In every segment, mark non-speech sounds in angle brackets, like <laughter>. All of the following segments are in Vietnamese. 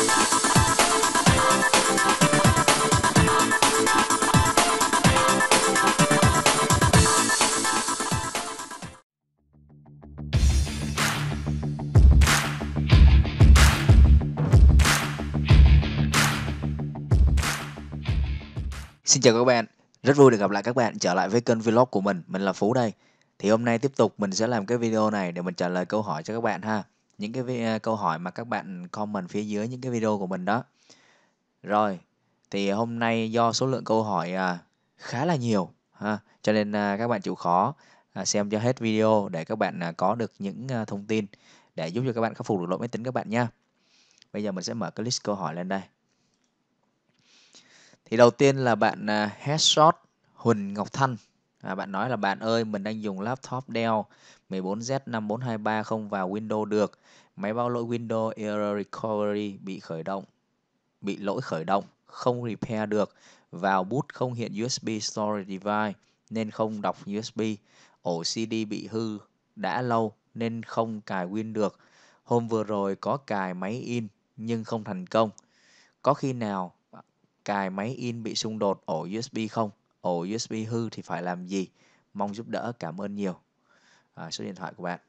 Xin chào các bạn, rất vui được gặp lại các bạn trở lại với kênh vlog của mình, mình là Phú đây. Thì hôm nay tiếp tục mình sẽ làm cái video này để mình trả lời câu hỏi cho các bạn ha những cái à, câu hỏi mà các bạn comment phía dưới những cái video của mình đó. Rồi, thì hôm nay do số lượng câu hỏi à, khá là nhiều ha, cho nên à, các bạn chịu khó xem cho hết video để các bạn có được những thông tin để giúp cho các bạn khắc phục được lỗi máy tính các bạn nha. Bây giờ mình sẽ mở cái list câu hỏi lên đây. Thì đầu tiên là bạn à, Headshot Huỳnh Ngọc Thanh và bạn nói là bạn ơi mình đang dùng laptop Dell 14Z5423 không vào Windows được máy báo lỗi Windows Error Recovery bị khởi động bị lỗi khởi động không repair được vào boot không hiện USB storage device nên không đọc USB ổ CD bị hư đã lâu nên không cài Win được hôm vừa rồi có cài máy in nhưng không thành công có khi nào cài máy in bị xung đột ổ USB không ổ USB hư thì phải làm gì mong giúp đỡ cảm ơn nhiều à, số điện thoại của bạn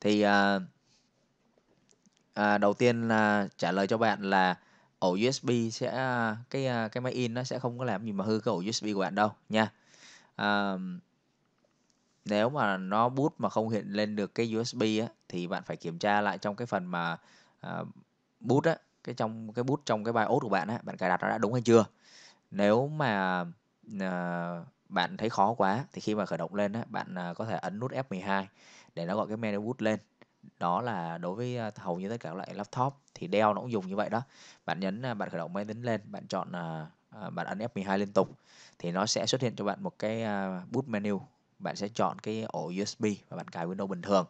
thì à, à, đầu tiên là trả lời cho bạn là ổ USB sẽ à, cái à, cái máy in nó sẽ không có làm gì mà hư cái ổ USB của bạn đâu nha à, nếu mà nó boot mà không hiện lên được cái USB á, thì bạn phải kiểm tra lại trong cái phần mà à, bút á cái trong cái boot trong cái BIOS của bạn á bạn cài đặt nó đã đúng hay chưa nếu mà ờ, bạn thấy khó quá thì khi mà khởi động lên á, bạn à, có thể ấn nút F12 để nó gọi cái menu boot lên. Đó là đối với à, hầu như tất cả các loại laptop thì Dell nó cũng dùng như vậy đó. Bạn nhấn à, bạn khởi động máy tính lên, bạn chọn à, à, bạn ấn F12 liên tục thì nó sẽ xuất hiện cho bạn một cái à, boot menu. Bạn sẽ chọn cái ổ USB và bạn cài Windows bình thường.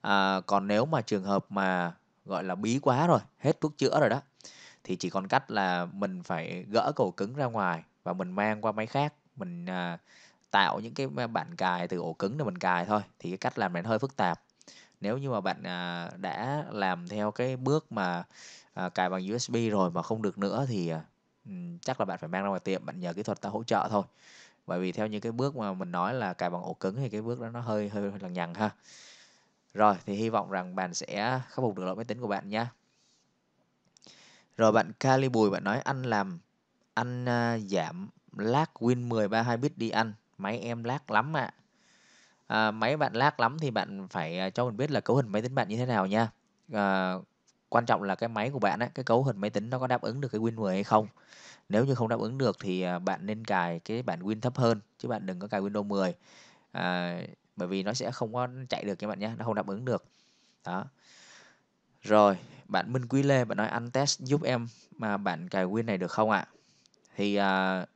À, còn nếu mà trường hợp mà gọi là bí quá rồi, hết thuốc chữa rồi đó thì chỉ còn cách là mình phải gỡ cầu cứng ra ngoài và mình mang qua máy khác mình à, tạo những cái à, bản cài từ ổ cứng để mình cài thôi thì cái cách làm này hơi phức tạp nếu như mà bạn à, đã làm theo cái bước mà à, cài bằng USB rồi mà không được nữa thì à, chắc là bạn phải mang ra ngoài tiệm bạn nhờ kỹ thuật ta hỗ trợ thôi bởi vì theo những cái bước mà mình nói là cài bằng ổ cứng thì cái bước đó nó hơi hơi, hơi lằng nhằng ha rồi thì hy vọng rằng bạn sẽ khắc phục được lỗi máy tính của bạn nha rồi bạn Kali Bùi bạn nói anh làm anh à, giảm lag Win 10 32 bit đi anh. Máy em lag lắm ạ. À. À, máy bạn lag lắm thì bạn phải à, cho mình biết là cấu hình máy tính bạn như thế nào nha. À, quan trọng là cái máy của bạn á, cái cấu hình máy tính nó có đáp ứng được cái Win 10 hay không. Nếu như không đáp ứng được thì à, bạn nên cài cái bản Win thấp hơn chứ bạn đừng có cài Windows 10. À, bởi vì nó sẽ không có chạy được các bạn nhé, nó không đáp ứng được. Đó. Rồi, bạn Minh Quý Lê bạn nói anh test giúp em mà bạn cài Win này được không ạ? À? thì à,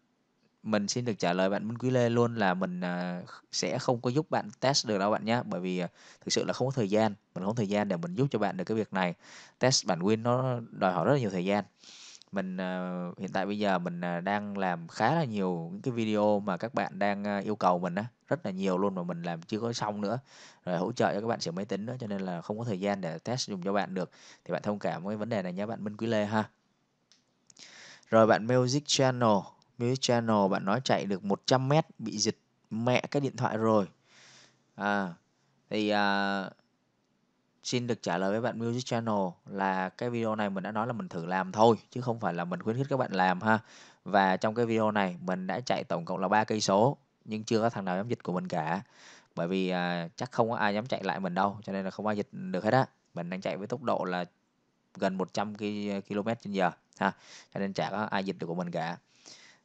mình xin được trả lời bạn Minh Quý Lê luôn là mình à, sẽ không có giúp bạn test được đâu bạn nhé bởi vì à, thực sự là không có thời gian mình không có thời gian để mình giúp cho bạn được cái việc này test bản win nó đòi hỏi rất là nhiều thời gian mình à, hiện tại bây giờ mình à, đang làm khá là nhiều những cái video mà các bạn đang à, yêu cầu mình á rất là nhiều luôn mà mình làm chưa có xong nữa rồi hỗ trợ cho các bạn sửa máy tính nữa cho nên là không có thời gian để test dùng cho bạn được thì bạn thông cảm với vấn đề này nhé bạn Minh Quý Lê ha rồi bạn music channel music channel bạn nói chạy được 100 mét bị giật mẹ cái điện thoại rồi à thì à, xin được trả lời với bạn music channel là cái video này mình đã nói là mình thử làm thôi chứ không phải là mình khuyến khích các bạn làm ha và trong cái video này mình đã chạy tổng cộng là ba cây số nhưng chưa có thằng nào dám dịch của mình cả bởi vì à, chắc không có ai dám chạy lại mình đâu cho nên là không ai dịch được hết á mình đang chạy với tốc độ là gần 100 km trên giờ ha cho nên chả có ai dịch được của mình cả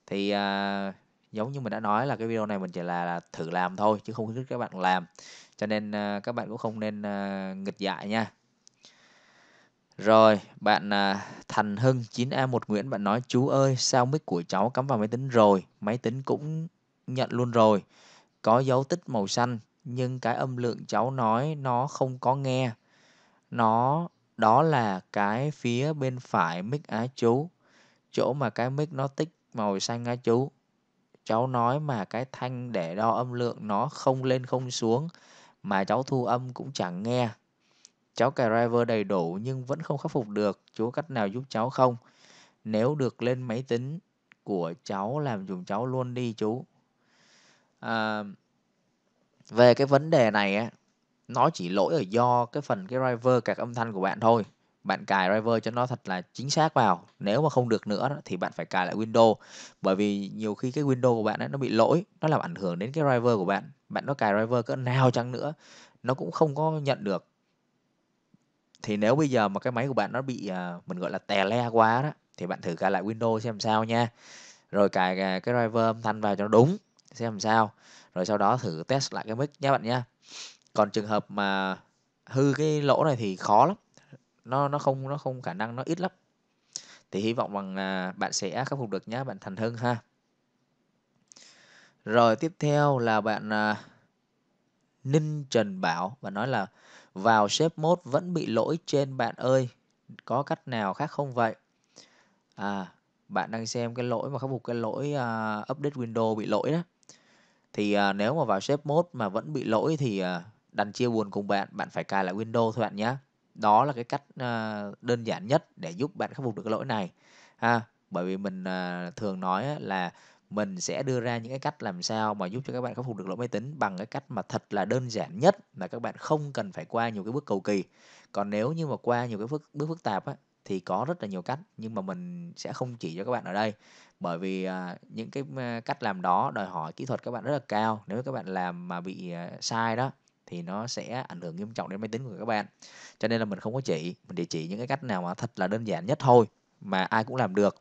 thì à, giống như mình đã nói là cái video này mình chỉ là, là thử làm thôi chứ không khuyến khích các bạn làm cho nên à, các bạn cũng không nên à, nghịch dại nha rồi, bạn à, Thành Hưng 9A1 Nguyễn bạn nói chú ơi, sao mic của cháu cắm vào máy tính rồi, máy tính cũng nhận luôn rồi. Có dấu tích màu xanh nhưng cái âm lượng cháu nói nó không có nghe. Nó đó là cái phía bên phải mic á chú chỗ mà cái mic nó tích màu xanh á chú cháu nói mà cái thanh để đo âm lượng nó không lên không xuống mà cháu thu âm cũng chẳng nghe cháu cài driver đầy đủ nhưng vẫn không khắc phục được chú cách nào giúp cháu không nếu được lên máy tính của cháu làm dùm cháu luôn đi chú à, về cái vấn đề này á nó chỉ lỗi ở do cái phần cái driver cạc âm thanh của bạn thôi. Bạn cài driver cho nó thật là chính xác vào. Nếu mà không được nữa thì bạn phải cài lại Windows. Bởi vì nhiều khi cái Windows của bạn ấy, nó bị lỗi, nó làm ảnh hưởng đến cái driver của bạn. Bạn nó cài driver cỡ nào chăng nữa, nó cũng không có nhận được. Thì nếu bây giờ mà cái máy của bạn nó bị à, mình gọi là tè le quá đó thì bạn thử cài lại Windows xem sao nha. Rồi cài à, cái driver âm thanh vào cho nó đúng xem sao rồi sau đó thử test lại cái mic nhé bạn nha còn trường hợp mà hư cái lỗ này thì khó lắm nó nó không nó không khả năng nó ít lắm thì hy vọng rằng bạn sẽ khắc phục được nhé bạn thành hưng ha rồi tiếp theo là bạn à, ninh trần bảo và nói là vào shape mode vẫn bị lỗi trên bạn ơi có cách nào khác không vậy à bạn đang xem cái lỗi mà khắc phục cái lỗi uh, update window bị lỗi đó thì uh, nếu mà vào shape mode mà vẫn bị lỗi thì uh, đành chia buồn cùng bạn, bạn phải cài lại Windows thôi bạn nhé. Đó là cái cách ờ, đơn giản nhất để giúp bạn khắc phục được cái lỗi này. Ha, bởi vì mình ờ, thường nói là mình sẽ đưa ra những cái cách làm sao mà giúp cho các bạn khắc phục được lỗi máy tính bằng cái cách mà thật là đơn giản nhất mà các bạn không cần phải qua nhiều cái bước cầu kỳ. Còn nếu như mà qua nhiều cái bước bước phức tạp á thì có rất là nhiều cách nhưng mà mình sẽ không chỉ cho các bạn ở đây bởi vì à, những cái cách làm đó đòi hỏi kỹ thuật các bạn rất là cao nếu các bạn làm mà bị à, sai đó thì nó sẽ ảnh hưởng nghiêm trọng đến máy tính của các bạn cho nên là mình không có chỉ mình chỉ những cái cách nào mà thật là đơn giản nhất thôi mà ai cũng làm được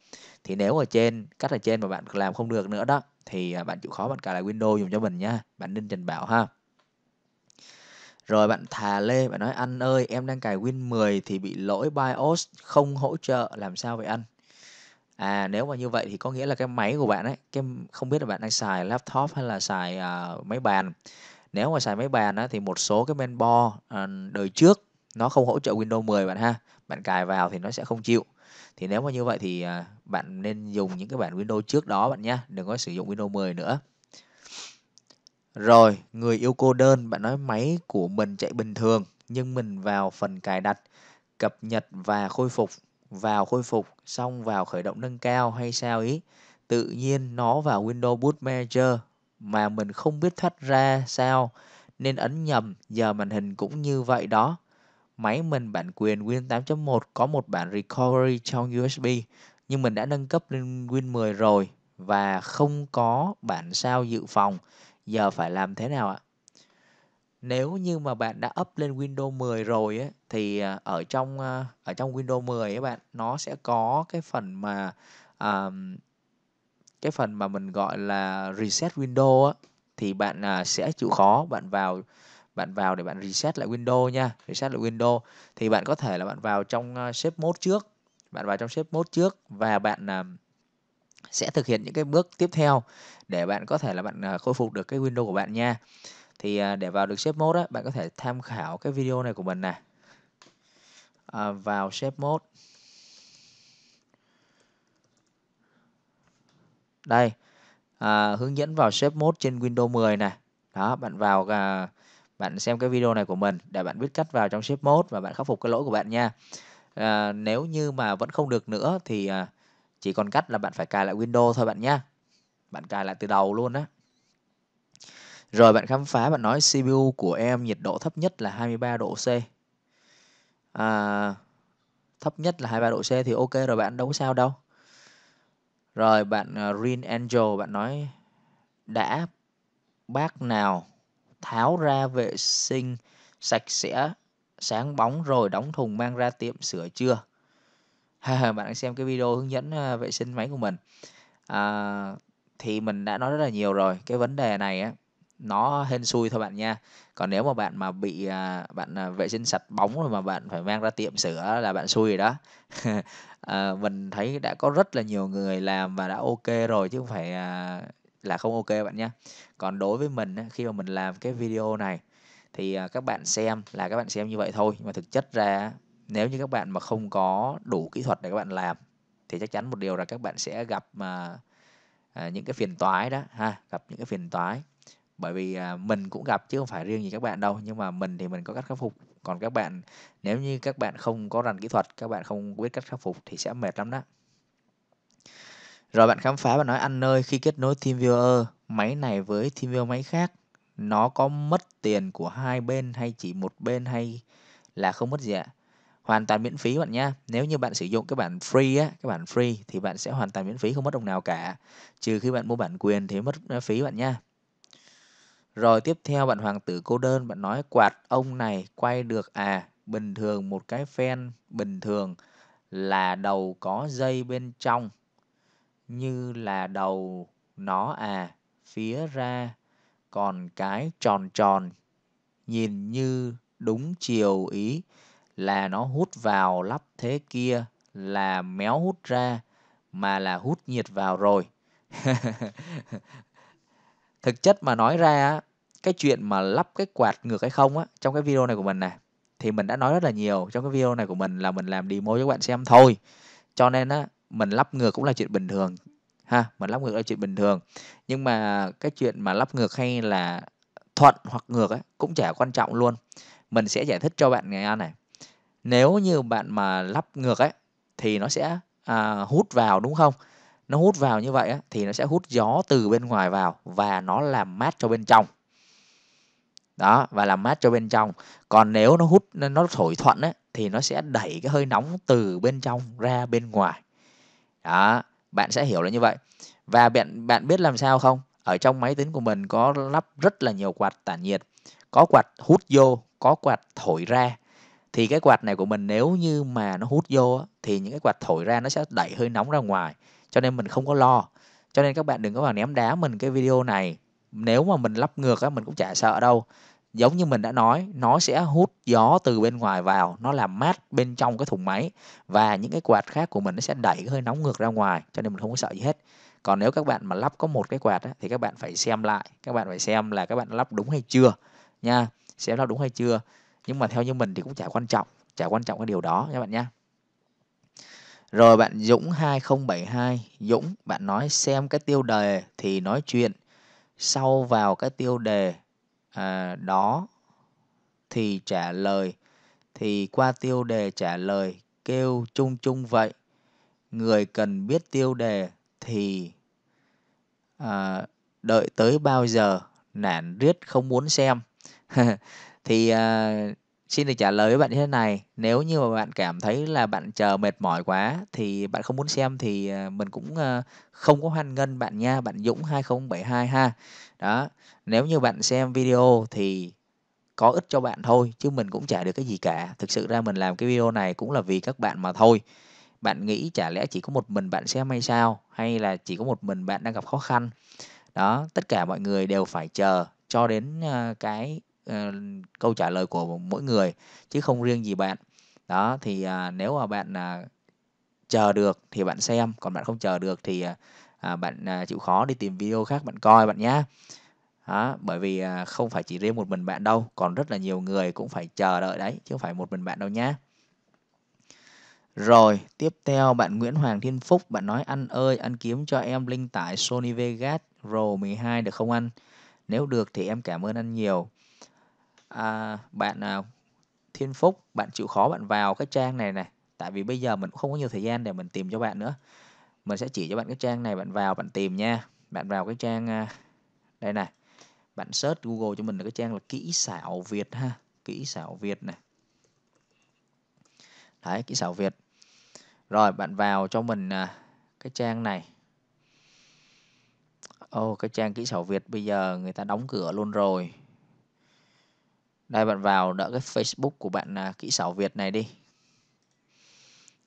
thì nếu ở trên cách ở trên mà bạn làm không được nữa đó thì à, bạn chịu khó bạn cài lại Windows dùng cho mình nha bạn nên trình Bảo ha rồi bạn thà lê bạn nói anh ơi em đang cài Win 10 thì bị lỗi BIOS không hỗ trợ làm sao vậy anh à nếu mà như vậy thì có nghĩa là cái máy của bạn ấy cái không biết là bạn đang xài laptop hay là xài uh, máy bàn nếu mà xài máy bàn á, thì một số cái mainboard à, đời trước nó không hỗ trợ Windows 10 bạn ha bạn cài vào thì nó sẽ không chịu thì nếu mà như vậy thì à, bạn nên dùng những cái bản Windows trước đó bạn nhé đừng có sử dụng Windows 10 nữa rồi người yêu cô đơn bạn nói máy của mình chạy bình thường nhưng mình vào phần cài đặt cập nhật và khôi phục vào khôi phục xong vào khởi động nâng cao hay sao ý tự nhiên nó vào Windows Boot Manager mà mình không biết thoát ra sao nên ấn nhầm giờ màn hình cũng như vậy đó. Máy mình bản quyền Win 8.1 có một bản recovery trong USB nhưng mình đã nâng cấp lên Win 10 rồi và không có bản sao dự phòng. Giờ phải làm thế nào ạ? Nếu như mà bạn đã up lên Windows 10 rồi ấy, thì à, ở trong à, ở trong Windows 10 các bạn nó sẽ có cái phần mà uh, cái phần mà mình gọi là reset window á thì bạn à, sẽ chịu khó bạn vào bạn vào để bạn reset lại window nha reset lại window thì bạn có thể là bạn vào trong uh, shape mode trước bạn vào trong shape mode trước và bạn à, sẽ thực hiện những cái bước tiếp theo để bạn có thể là bạn à, khôi phục được cái window của bạn nha thì à, để vào được shape mode á bạn có thể tham khảo cái video này của mình nè à, vào shape mode Đây, à, hướng dẫn vào shape mode trên Windows 10 này. Đó, bạn vào à, bạn xem cái video này của mình để bạn biết cách vào trong shape mode và bạn khắc phục cái lỗi của bạn nha. À, nếu như mà vẫn không được nữa thì à, chỉ còn cách là bạn phải cài lại Windows thôi bạn nhá. Bạn cài lại từ đầu luôn đó. Rồi bạn khám phá bạn nói CPU của em nhiệt độ thấp nhất là 23 độ C. À, thấp nhất là 23 độ C thì ok rồi bạn đâu có sao đâu. Rồi bạn ờ, Green Angel bạn nói đã bác nào tháo ra vệ sinh sạch sẽ sáng bóng rồi đóng thùng mang ra tiệm sửa chưa? <laughs> bạn hãy xem cái video hướng dẫn ờ, vệ sinh máy của mình. À, thì mình đã nói rất là nhiều rồi cái vấn đề này á nó hên xui thôi bạn nha còn nếu mà bạn mà bị à, bạn à, vệ sinh sạch bóng rồi mà bạn phải mang ra tiệm sửa là bạn xui rồi đó <laughs> à, mình thấy đã có rất là nhiều người làm và đã ok rồi chứ không phải à, là không ok bạn nhé còn đối với mình khi mà mình làm cái video này thì các bạn xem là các bạn xem như vậy thôi nhưng mà thực chất ra nếu như các bạn mà không có đủ kỹ thuật để các bạn làm thì chắc chắn một điều là các bạn sẽ gặp mà những cái phiền toái đó ha gặp những cái phiền toái bởi vì à, mình cũng gặp chứ không phải riêng gì các bạn đâu nhưng mà mình thì mình có cách khắc phục còn các bạn nếu như các bạn không có rành kỹ thuật các bạn không biết cách khắc phục thì sẽ mệt lắm đó rồi bạn khám phá và nói anh ơi khi kết nối TeamViewer máy này với TeamViewer máy khác nó có mất tiền của hai bên hay chỉ một bên hay là không mất gì ạ hoàn toàn miễn phí bạn nhé nếu như bạn sử dụng cái bản free á cái bản free thì bạn sẽ hoàn toàn miễn phí không mất đồng nào cả trừ khi bạn mua bản quyền thì mất phí bạn nhé rồi tiếp theo bạn hoàng tử cô đơn, bạn nói quạt ông này quay được à? Bình thường một cái fan bình thường là đầu có dây bên trong. Như là đầu nó à, phía ra còn cái tròn tròn nhìn như đúng chiều ý là nó hút vào lắp thế kia là méo hút ra mà là hút nhiệt vào rồi <laughs> thực chất mà nói ra cái chuyện mà lắp cái quạt ngược hay không á trong cái video này của mình này thì mình đã nói rất là nhiều trong cái video này của mình là mình làm demo cho các bạn xem thôi cho nên á mình lắp ngược cũng là chuyện bình thường ha mình lắp ngược là chuyện bình thường nhưng mà cái chuyện mà lắp ngược hay là thuận hoặc ngược ấy, cũng chả quan trọng luôn mình sẽ giải thích cho bạn nghe này nếu như bạn mà lắp ngược ấy thì nó sẽ à, hút vào đúng không nó hút vào như vậy á, thì nó sẽ hút gió từ bên ngoài vào và nó làm mát cho bên trong đó và làm mát cho bên trong còn nếu nó hút nó thổi thuận á thì nó sẽ đẩy cái hơi nóng từ bên trong ra bên ngoài đó bạn sẽ hiểu là như vậy và bạn bạn biết làm sao không ở trong máy tính của mình có lắp rất là nhiều quạt tản nhiệt có quạt hút vô có quạt thổi ra thì cái quạt này của mình nếu như mà nó hút vô thì những cái quạt thổi ra nó sẽ đẩy hơi nóng ra ngoài cho nên mình không có lo cho nên các bạn đừng có vào ném đá mình cái video này nếu mà mình lắp ngược á mình cũng chả sợ đâu giống như mình đã nói nó sẽ hút gió từ bên ngoài vào nó làm mát bên trong cái thùng máy và những cái quạt khác của mình nó sẽ đẩy cái hơi nóng ngược ra ngoài cho nên mình không có sợ gì hết còn nếu các bạn mà lắp có một cái quạt á, thì các bạn phải xem lại các bạn phải xem là các bạn lắp đúng hay chưa nha xem lắp đúng hay chưa nhưng mà theo như mình thì cũng chả quan trọng chả quan trọng cái điều đó nha bạn nha rồi bạn Dũng 2072, Dũng bạn nói xem cái tiêu đề thì nói chuyện, sau vào cái tiêu đề à, đó thì trả lời thì qua tiêu đề trả lời kêu chung chung vậy. Người cần biết tiêu đề thì à, đợi tới bao giờ nản riết không muốn xem. <laughs> thì à, Xin được trả lời với bạn như thế này, nếu như mà bạn cảm thấy là bạn chờ mệt mỏi quá thì bạn không muốn xem thì, à, mình cũng, ờ, không có hoan nghênh bạn nha, bạn Dũng 2072 ha. Đó, nếu như bạn xem video thì có ích cho bạn thôi chứ mình cũng chả được cái gì cả. Thực sự ra mình làm cái video này cũng là vì các bạn mà thôi. Bạn nghĩ chả lẽ chỉ có một mình bạn xem hay sao? Hay là chỉ có một mình bạn đang gặp khó khăn? Đó, tất cả mọi người đều phải chờ cho đến, ờ, cái Ờ, câu trả lời của mỗi người chứ không riêng gì bạn đó thì uh, nếu mà bạn uh, chờ được thì bạn xem còn bạn không chờ được thì uh, bạn uh, chịu khó đi tìm video khác bạn coi bạn nhé đó, bởi vì uh, không phải chỉ riêng một mình bạn đâu còn rất là nhiều người cũng phải chờ đợi đấy chứ không phải một mình bạn đâu nhé rồi, tiếp theo bạn Nguyễn Hoàng Thiên Phúc, bạn nói anh ơi, anh kiếm cho em link tải Sony Vegas Pro 12 được không anh? Nếu được thì em cảm ơn anh nhiều à, bạn à, Thiên Phúc, bạn chịu khó bạn vào cái trang này này. Tại vì bây giờ mình cũng không có nhiều thời gian để mình tìm cho bạn nữa. Mình sẽ chỉ cho bạn cái trang này, bạn vào bạn tìm nha. Bạn vào cái trang à, đây này. Bạn search Google cho mình là cái trang là kỹ xảo Việt ha, kỹ xảo Việt này. Đấy, kỹ xảo Việt. Rồi bạn vào cho mình à, cái trang này. Ô, oh, cái trang kỹ xảo Việt bây giờ người ta đóng cửa luôn rồi đây bạn vào đỡ cái Facebook của bạn là kỹ xảo Việt này đi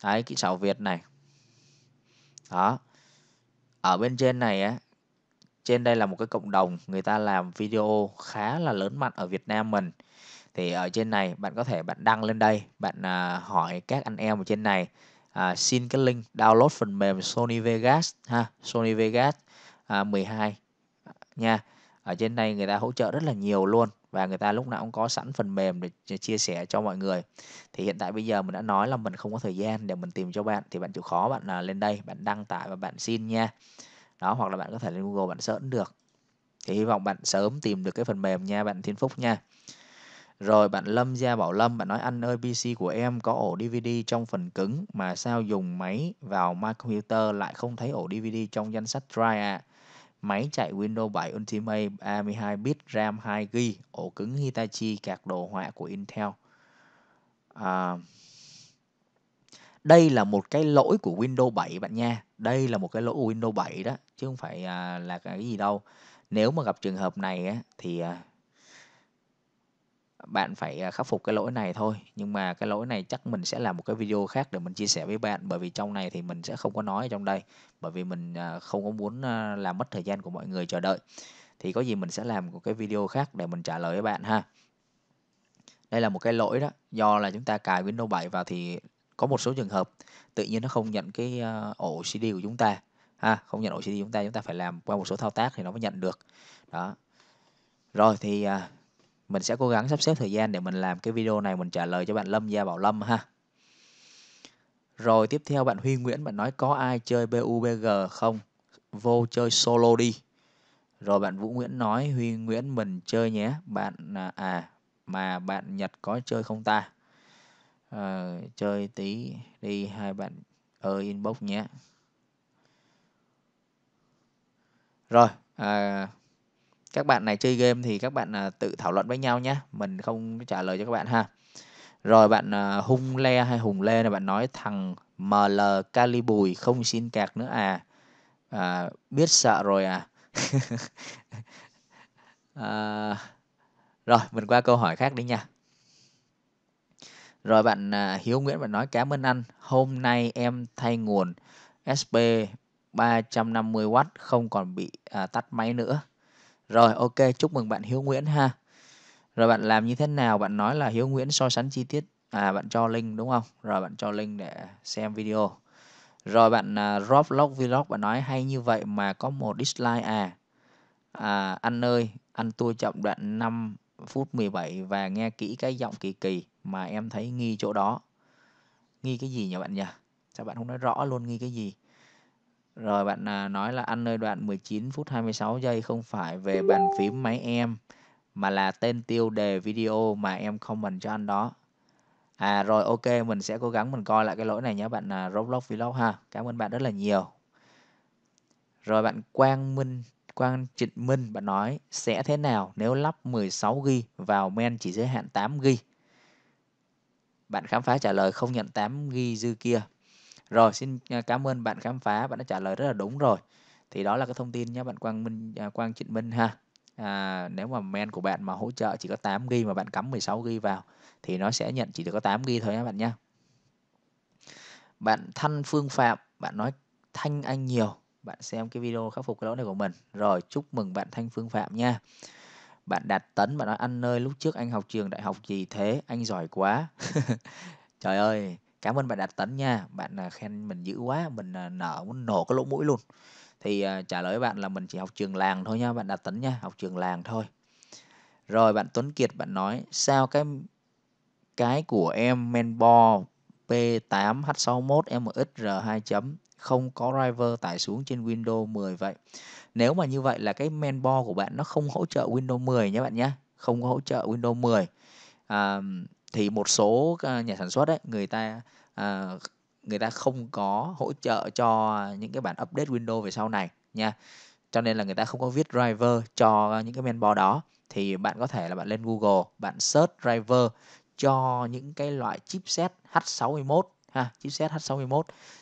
đấy kỹ xảo Việt này đó ở bên trên này á trên đây là một cái cộng đồng người ta làm video khá là lớn mạnh ở Việt Nam mình thì ở trên này bạn có thể bạn đăng lên đây bạn à, hỏi các anh em ở trên này à, xin cái link download phần mềm Sony Vegas ha Sony Vegas à, 12 nha ở trên này người ta hỗ trợ rất là nhiều luôn và người ta lúc nào cũng có sẵn phần mềm để chia sẻ cho mọi người thì hiện tại bây giờ mình đã nói là mình không có thời gian để mình tìm cho bạn thì bạn chịu khó bạn là lên đây bạn đăng tải và bạn xin nha đó hoặc là bạn có thể lên Google bạn search được thì hy vọng bạn sớm tìm được cái phần mềm nha bạn Thiên Phúc nha rồi bạn Lâm Gia Bảo Lâm bạn nói anh ơi PC của em có ổ DVD trong phần cứng mà sao dùng máy vào mac computer lại không thấy ổ DVD trong danh sách drive à Máy chạy Windows 7 Ultimate 32bit RAM 2GB, ổ cứng Hitachi, card đồ họa của Intel. À, đây là một cái lỗi của Windows 7 bạn nha. Đây là một cái lỗi của Windows 7 đó, chứ không phải à, là cái gì đâu. Nếu mà gặp trường hợp này á, thì à, bạn phải à, khắc phục cái lỗi này thôi. Nhưng mà cái lỗi này chắc mình sẽ làm một cái video khác để mình chia sẻ với bạn bởi vì trong này thì mình sẽ không có nói ở trong đây bởi vì mình à, không có muốn à, làm mất thời gian của mọi người chờ đợi. Thì có gì mình sẽ làm một cái video khác để mình trả lời với bạn ha. Đây là một cái lỗi đó, do là chúng ta cài Windows 7 vào thì có một số trường hợp tự nhiên nó không nhận cái ổ CD của chúng ta ha, không nhận ổ CD của chúng ta, chúng ta phải làm qua một số thao tác thì nó mới nhận được. Đó. Rồi thì mình sẽ cố gắng sắp xếp thời gian để mình làm cái video này mình trả lời cho bạn Lâm Gia Bảo Lâm ha. Rồi tiếp theo bạn Huy Nguyễn bạn nói có ai chơi PUBG không? Vô chơi solo đi. Rồi bạn Vũ Nguyễn nói Huy Nguyễn mình chơi nhé. Bạn à, à mà bạn Nhật có chơi không ta? À, chơi tí đi hai bạn ơi inbox nhé. Rồi, à, các bạn này chơi game thì các bạn uh, tự thảo luận với nhau nhé mình không trả lời cho các bạn ha rồi bạn uh, hung le hay hùng lê này bạn nói thằng ml cali bùi không xin cạc nữa à, à biết sợ rồi à <laughs> à rồi mình qua câu hỏi khác đi nha rồi bạn uh, Hiếu Nguyễn bạn nói cảm ơn anh. Hôm nay em thay nguồn SP 350W không còn bị à, tắt máy nữa. Rồi ok, chúc mừng bạn Hiếu Nguyễn ha. Rồi bạn làm như thế nào? Bạn nói là Hiếu Nguyễn so sánh chi tiết à bạn cho link đúng không? Rồi bạn cho link để xem video. Rồi bạn uh, Rob Vlog Vlog bạn nói hay như vậy mà có một dislike à. À anh ơi, anh tua chậm đoạn 5 phút 17 và nghe kỹ cái giọng kỳ kỳ mà em thấy nghi chỗ đó. Nghi cái gì nhỉ bạn nhỉ? Sao bạn không nói rõ luôn nghi cái gì? Rồi bạn à, nói là anh ơi đoạn 19 phút 26 giây không phải về bàn phím máy em mà là tên tiêu đề video mà em comment cho anh đó. À rồi ok mình sẽ cố gắng mình coi lại cái lỗi này nhé bạn à, Roblox Vlog ha. Cảm ơn bạn rất là nhiều. Rồi bạn Quang Minh Quang Trịnh Minh bạn nói sẽ thế nào nếu lắp 16GB vào men chỉ giới hạn 8GB? Bạn khám phá trả lời không nhận 8GB dư kia rồi xin à, cảm ơn bạn khám phá, bạn đã trả lời rất là đúng rồi. Thì đó là cái thông tin nhé bạn Quang Minh à, Quang Trịnh Minh ha. À, nếu mà men của bạn mà hỗ trợ chỉ có 8 GB mà bạn cắm 16 GB vào thì nó sẽ nhận chỉ được có 8 GB thôi nhé bạn nha. Bạn Thanh Phương Phạm, bạn nói Thanh Anh nhiều, bạn xem cái video khắc phục cái lỗi này của mình. Rồi chúc mừng bạn Thanh Phương Phạm nha. Bạn Đạt Tấn, bạn nói anh nơi lúc trước anh học trường đại học gì thế, anh giỏi quá. <laughs> Trời ơi, Cảm ơn bạn Đạt Tấn nha. Bạn à, khen mình dữ quá, mình à, nở muốn nổ cái lỗ mũi luôn. Thì à, trả lời bạn là mình chỉ học trường làng thôi nha, bạn Đạt Tấn nha, học trường làng thôi. Rồi bạn Tuấn Kiệt bạn nói sao cái cái của em Menbo P8H61 MXR2 chấm không có driver tải xuống trên Windows 10 vậy. Nếu mà như vậy là cái Menbo của bạn nó không hỗ trợ Windows 10 nhé bạn nhé, không có hỗ trợ Windows 10. À, thì một số nhà sản xuất đấy người ta Ờ, người ta không có hỗ trợ cho những cái bản update Windows về sau này nha cho nên là người ta không có viết driver cho những cái mainboard đó thì bạn có thể là bạn lên Google bạn search driver cho những cái loại chipset H61 ha chipset H61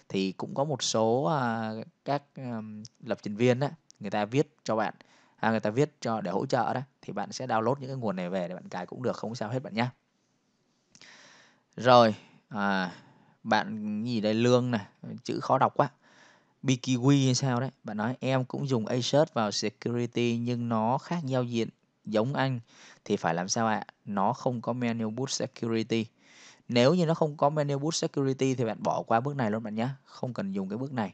thì cũng có một số à, các à, lập trình viên đó người ta viết cho bạn à, người ta viết cho để hỗ trợ đó thì bạn sẽ download những cái nguồn này về để bạn cài cũng được không sao hết bạn nhé rồi à, bạn gì đây lương này chữ khó đọc quá Bikiwi hay sao đấy bạn nói em cũng dùng Asus vào security nhưng nó khác giao diện giống anh thì phải làm sao ạ à? nó không có menu boot security nếu như nó không có menu boot security thì bạn bỏ qua bước này luôn bạn nhé không cần dùng cái bước này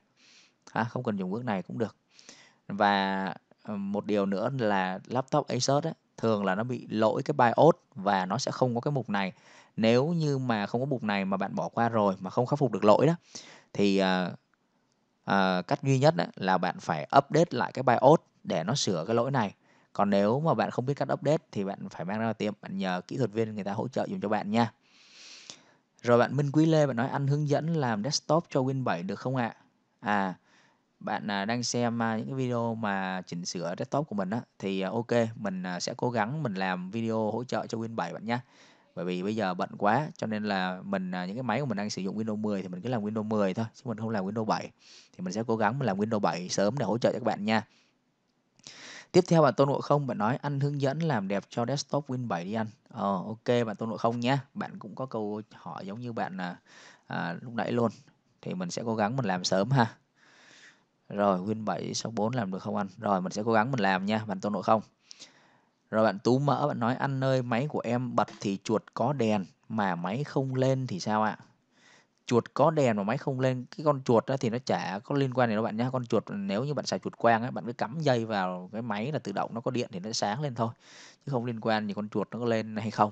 ha, không cần dùng bước này cũng được và ờ, một điều nữa là laptop Asus ấy, thường là nó bị lỗi cái BIOS và nó sẽ không có cái mục này. Nếu như mà không có mục này mà bạn bỏ qua rồi mà không khắc phục được lỗi đó thì uh, uh, cách duy nhất là bạn phải update lại cái BIOS để nó sửa cái lỗi này. Còn nếu mà bạn không biết cách update thì bạn phải mang ra tiệm, bạn nhờ kỹ thuật viên người ta hỗ trợ dùng cho bạn nha. Rồi bạn Minh Quý Lê bạn nói anh hướng dẫn làm desktop cho Win 7 được không ạ? À? à bạn à, đang xem à, những video mà chỉnh sửa desktop của mình á thì à, ok mình à, sẽ cố gắng mình làm video hỗ trợ cho Win 7 bạn nhé bởi vì bây giờ bận quá cho nên là mình những cái máy của mình đang sử dụng Windows 10 thì mình cứ làm Windows 10 thôi chứ mình không làm Windows 7 thì mình sẽ cố gắng mình làm Windows 7 sớm để hỗ trợ cho các bạn nha Tiếp theo bạn Tôn Ngộ Không bạn nói anh hướng dẫn làm đẹp cho desktop Win 7 đi anh. Ờ ok bạn Tôn Ngộ Không nhé. Bạn cũng có câu hỏi giống như bạn à, lúc nãy luôn. Thì mình sẽ cố gắng mình làm sớm ha. Rồi Win 764 làm được không anh? Rồi mình sẽ cố gắng mình làm nha bạn Tôn Nội không? Rồi bạn Tú Mỡ bạn nói anh ơi máy của em bật thì chuột có đèn mà máy không lên thì sao ạ? Chuột có đèn mà máy không lên cái con chuột đó thì nó chả có liên quan gì đâu bạn nhá Con chuột nếu như bạn xài chuột quang ấy, bạn cứ cắm dây vào cái máy là tự động nó có điện thì nó sáng lên thôi chứ không liên quan gì con chuột nó có lên hay không.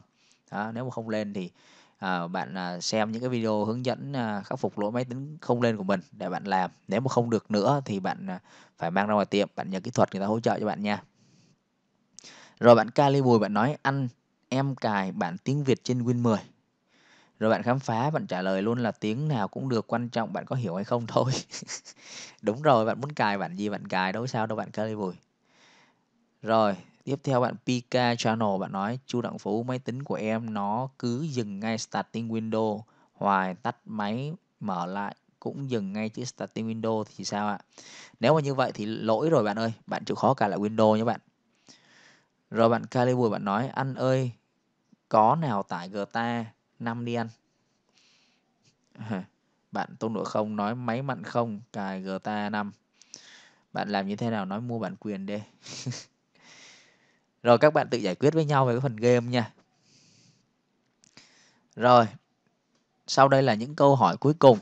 Đó, nếu mà không lên thì à, bạn à, xem những cái video hướng dẫn à, khắc phục lỗi máy tính không lên của mình để bạn làm nếu mà không được nữa thì bạn à, phải mang ra ngoài tiệm bạn nhờ kỹ thuật người ta hỗ trợ cho bạn nha rồi bạn Kali Bùi bạn nói anh em cài bản tiếng Việt trên Win 10 rồi bạn khám phá bạn trả lời luôn là tiếng nào cũng được quan trọng bạn có hiểu hay không thôi <laughs> đúng rồi bạn muốn cài bản gì bạn cài đâu sao đâu bạn Kali Bùi rồi Tiếp theo bạn PK Channel bạn nói Chu Đặng Phú máy tính của em nó cứ dừng ngay starting window hoài tắt máy mở lại cũng dừng ngay chữ starting window thì sao ạ? Nếu mà như vậy thì lỗi rồi bạn ơi, bạn chịu khó cài lại window nhé bạn. Rồi bạn Calibur bạn nói anh ơi có nào tải GTA 5 đi anh. <laughs> bạn tôn độ không nói máy mặn không cài GTA 5. Bạn làm như thế nào nói mua bản quyền đi. <laughs> rồi các bạn tự giải quyết với nhau về cái phần game nha rồi sau đây là những câu hỏi cuối cùng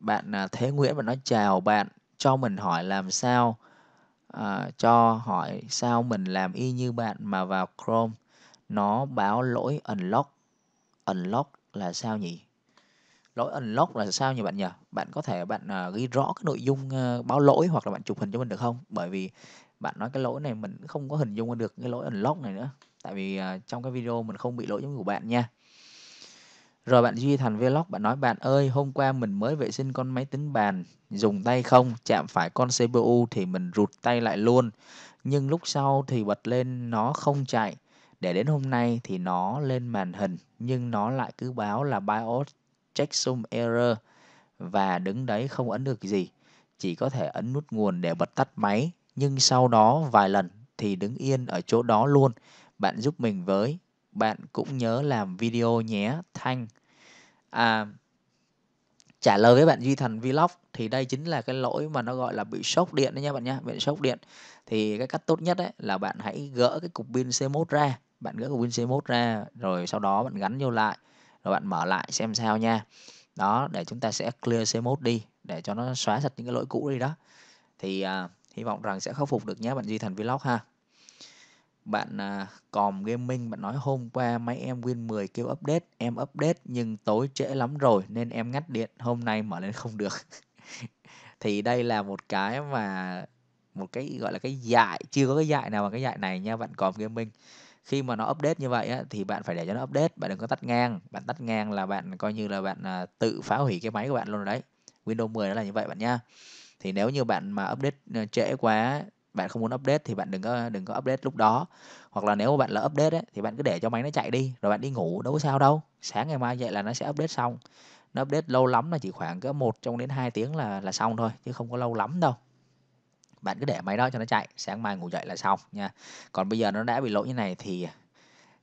bạn à, Thế Nguyễn và nói chào bạn cho mình hỏi làm sao à, cho hỏi sao mình làm y như bạn mà vào Chrome nó báo lỗi unlock unlock là sao nhỉ lỗi unlock là sao nhỉ bạn nhỉ bạn có thể bạn uh, ghi rõ cái nội dung uh, báo lỗi hoặc là bạn chụp hình cho mình được không bởi vì bạn nói cái lỗi này mình không có hình dung được cái lỗi unlock này nữa tại vì uh, trong cái video mình không bị lỗi giống của bạn nha rồi bạn Duy Thành Vlog bạn nói bạn ơi hôm qua mình mới vệ sinh con máy tính bàn dùng tay không chạm phải con CPU thì mình rụt tay lại luôn nhưng lúc sau thì bật lên nó không chạy để đến hôm nay thì nó lên màn hình nhưng nó lại cứ báo là BIOS checksum error và đứng đấy không ấn được gì chỉ có thể ấn nút nguồn để bật tắt máy nhưng sau đó vài lần thì đứng yên ở chỗ đó luôn. Bạn giúp mình với, bạn cũng nhớ làm video nhé, Thanh. À, trả lời với bạn Duy Thần Vlog thì đây chính là cái lỗi mà nó gọi là bị sốc điện đấy nha bạn nha, bị sốc điện. Thì cái cách tốt nhất ấy là bạn hãy gỡ cái cục pin C1 ra, bạn gỡ cục pin C1 ra rồi sau đó bạn gắn vô lại rồi bạn mở lại xem sao nha. Đó để chúng ta sẽ clear C1 đi để cho nó xóa sạch những cái lỗi cũ đi đó. Thì à, hy vọng rằng sẽ khắc phục được nhé bạn duy thần vlog ha bạn à, còm gaming bạn nói hôm qua máy em win 10 kêu update em update nhưng tối trễ lắm rồi nên em ngắt điện hôm nay mở lên không được <laughs> thì đây là một cái mà một cái gọi là cái dại chưa có cái dại nào bằng cái dại này nha bạn còm gaming khi mà nó update như vậy á, thì bạn phải để cho nó update bạn đừng có tắt ngang bạn tắt ngang là bạn coi như là bạn à, tự phá hủy cái máy của bạn luôn rồi đấy Windows 10 đó là như vậy bạn nha thì nếu như bạn mà update ờ, trễ quá bạn không muốn update thì bạn đừng có đừng có update lúc đó hoặc là nếu mà bạn là update ấy, thì bạn cứ để cho máy nó chạy đi rồi bạn đi ngủ đâu có sao đâu sáng ngày mai dậy là nó sẽ update xong nó update lâu lắm là chỉ khoảng cỡ một trong đến 2 tiếng là là xong thôi chứ không có lâu lắm đâu bạn cứ để máy đó cho nó chạy sáng mai ngủ dậy là xong nha còn bây giờ nó đã bị lỗi như này thì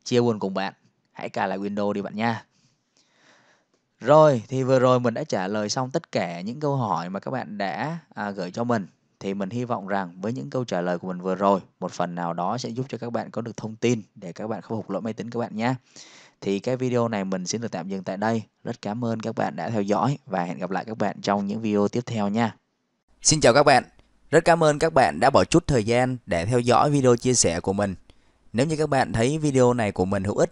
chia buồn cùng bạn hãy cài lại Windows đi bạn nha rồi, thì vừa rồi mình đã trả lời xong tất cả những câu hỏi mà các bạn đã à, gửi cho mình. Thì mình hy vọng rằng với những câu trả lời của mình vừa rồi, một phần nào đó sẽ giúp cho các bạn có được thông tin để các bạn khắc phục lỗi máy tính các bạn nhé. Thì cái video này mình xin được tạm dừng tại đây. Rất cảm ơn các bạn đã theo dõi và hẹn gặp lại các bạn trong những video tiếp theo nha. Xin chào các bạn. Rất cảm ơn các bạn đã bỏ chút thời gian để theo dõi video chia sẻ của mình. Nếu như các bạn thấy video này của mình hữu ích